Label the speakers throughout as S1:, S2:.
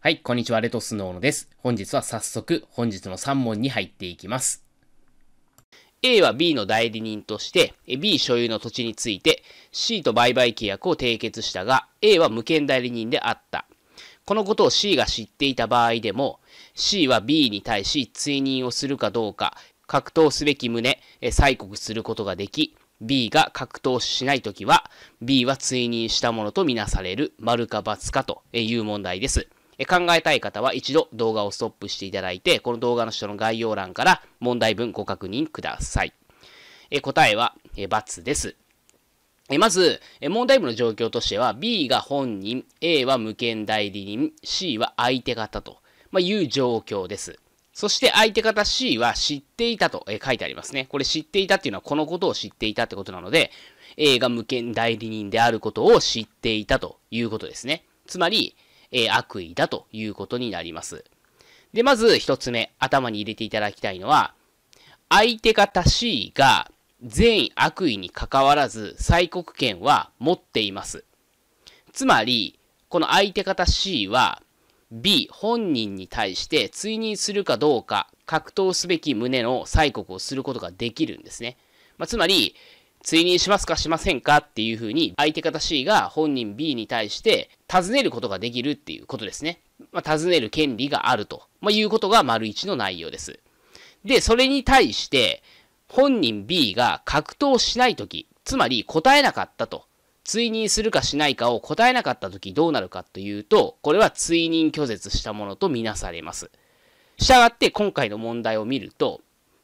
S1: はい、こんにちは、レトスノーノです。本日は早速、本日の3問に入っていきます。A は B の代理人として、B 所有の土地について、C と売買契約を締結したが、A は無権代理人であった。このことを C が知っていた場合でも、C は B に対し追認をするかどうか、格闘すべき旨、え催告することができ、B が格闘しないときは、B は追認したものとみなされる、丸か×かという問題です。考えたい方は一度動画をストップしていただいて、この動画の下の概要欄から問題文ご確認ください。え答えはえ×です。えまず、え問題文の状況としては、B が本人、A は無権代理人、C は相手方と、まあ、いう状況です。そして相手方 C は知っていたと書いてありますね。これ知っていたっていうのはこのことを知っていたってことなので、A が無権代理人であることを知っていたということですね。つまり、え悪意だということになります。で、まず一つ目、頭に入れていただきたいのは、相手方 C が善意悪意にかかわらず催告権は持っています。つまり、この相手方 C は B 本人に対して追認するかどうか格闘すべき旨の催告をすることができるんですね。まあ、つまり、追認しますかしませんかっていうふうに相手方 C が本人 B に対して尋ねることができるっていうことですね。まあ、尋ねる権利があると、まあ、いうことが丸1の内容です。で、それに対して本人 B が格闘しないとき、つまり答えなかったと追認するかしないかを答えなかった時どうなるかというと、これは追認拒絶したものとみなされます。したがって今回の問題を見ると、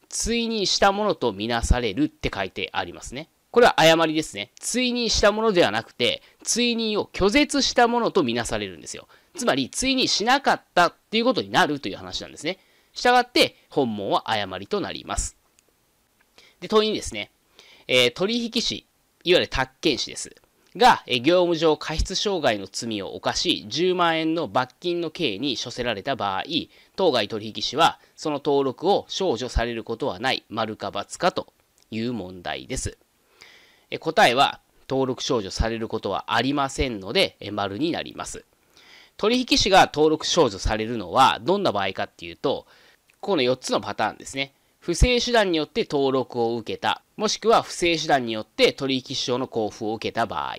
S1: 追認したものとみなされるって書いてありますね。これは誤りですね。追認したものではなくて、追認を拒絶したものとみなされるんですよ。つまり、追認しなかったっていうことになるという話なんですね。したがって、本問は誤りとなります。で、問いにですね、えー、取引士、いわゆる宅建士です。が業務上過失傷害の罪を犯し10万円の罰金の刑に処せられた場合当該取引士はその登録を少女されることはない丸か×かという問題です答えは登録少女されることはありませんので丸になります取引士が登録少女されるのはどんな場合かっていうとこの4つのパターンですね不正手段によって登録を受けた、もしくは不正手段によって取引証の交付を受けた場合。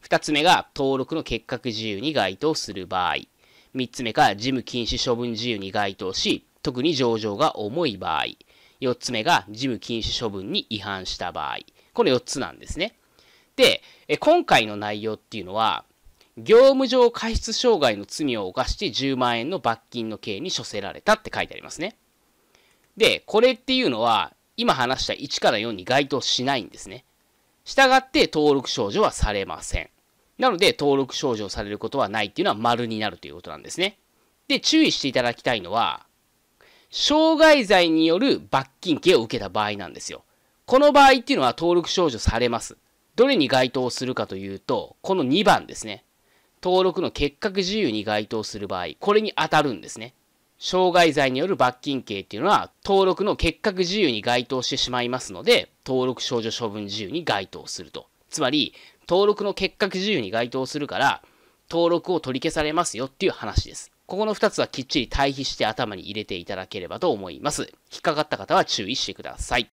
S1: 二つ目が登録の結核自由に該当する場合。三つ目が事務禁止処分自由に該当し、特に上場が重い場合。四つ目が事務禁止処分に違反した場合。この四つなんですね。で、今回の内容っていうのは、業務上過失傷害の罪を犯して10万円の罰金の刑に処せられたって書いてありますね。で、これっていうのは、今話した1から4に該当しないんですね。したがって登録少女はされません。なので、登録少女されることはないっていうのは丸になるということなんですね。で、注意していただきたいのは、傷害罪による罰金刑を受けた場合なんですよ。この場合っていうのは登録少女されます。どれに該当するかというと、この2番ですね。登録の結核自由に該当する場合、これに当たるんですね。傷害罪による罰金刑っていうのは、登録の結核自由に該当してしまいますので、登録少女処分自由に該当すると。つまり、登録の結核自由に該当するから、登録を取り消されますよっていう話です。ここの二つはきっちり対比して頭に入れていただければと思います。引っかかった方は注意してください。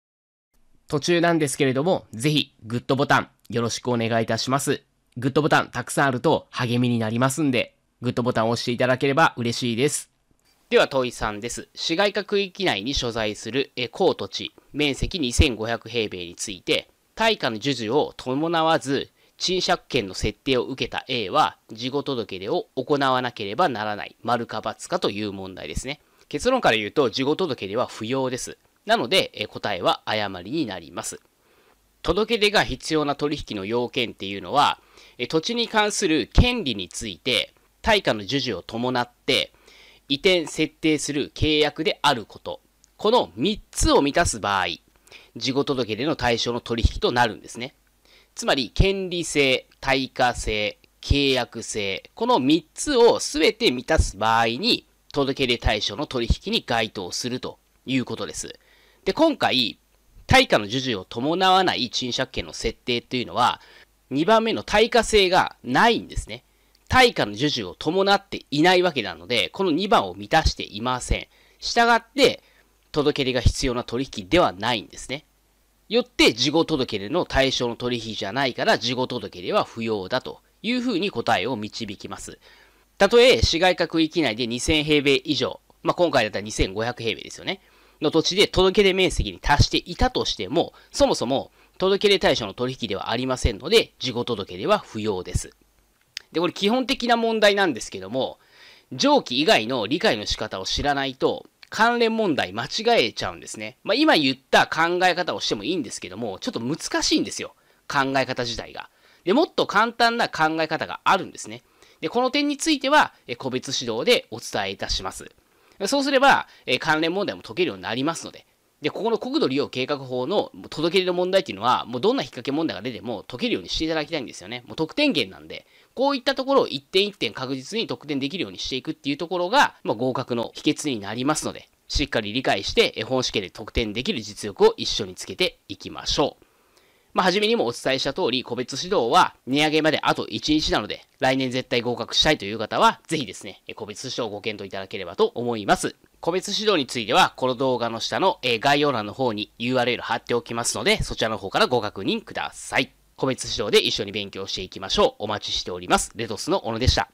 S1: 途中なんですけれども、ぜひ、グッドボタン、よろしくお願いいたします。グッドボタンたくさんあると励みになりますんで、グッドボタンを押していただければ嬉しいです。では問い3です。市街化区域内に所在する高土地、面積2500平米について、対価の授受を伴わず、賃借権の設定を受けた A は、事後届出を行わなければならない、丸か×かという問題ですね。結論から言うと、事後届出は不要です。なので、答えは誤りになります。届出が必要な取引の要件っていうのは、土地に関する権利について、対価の授受を伴って、移転設定する契約であること。この3つを満たす場合、事後届での対象の取引となるんですね。つまり、権利性、対価性、契約性、この3つを全て満たす場合に、届出対象の取引に該当するということです。で、今回、対価の授受を伴わない賃借権の設定というのは、2番目の対価性がないんですね。対価の授受を伴っていないわけなので、この2番を満たしていません。したがって、届け出が必要な取引ではないんですね。よって、事後届出の対象の取引じゃないから、事後届出は不要だというふうに答えを導きます。たとえ、市街化区域内で2000平米以上、まあ、今回だったら2500平米ですよね。の土地で届け出面積に達していたとしても、そもそも届け出対象の取引ではありませんので、事後届出は不要です。で、これ基本的な問題なんですけども、上記以外の理解の仕方を知らないと、関連問題間違えちゃうんですね。まあ、今言った考え方をしてもいいんですけども、ちょっと難しいんですよ。考え方自体が。で、もっと簡単な考え方があるんですね。で、この点については、個別指導でお伝えいたします。そうすれば、関連問題も解けるようになりますので、で、ここの国土利用計画法の届け出の問題っていうのは、もうどんな引っ掛け問題が出ても解けるようにしていただきたいんですよね。もう得点源なんで、こういったところを一点一点確実に得点できるようにしていくっていうところが、まあ、合格の秘訣になりますので、しっかり理解して本試験で得点できる実力を一緒につけていきましょう。まあ、めにもお伝えした通り、個別指導は値上げまであと1日なので、来年絶対合格したいという方は、ぜひですね、個別指導をご検討いただければと思います。個別指導については、この動画の下の、え概要欄の方に URL 貼っておきますので、そちらの方からご確認ください。個別指導で一緒に勉強していきましょう。お待ちしております。レトスの小野でした。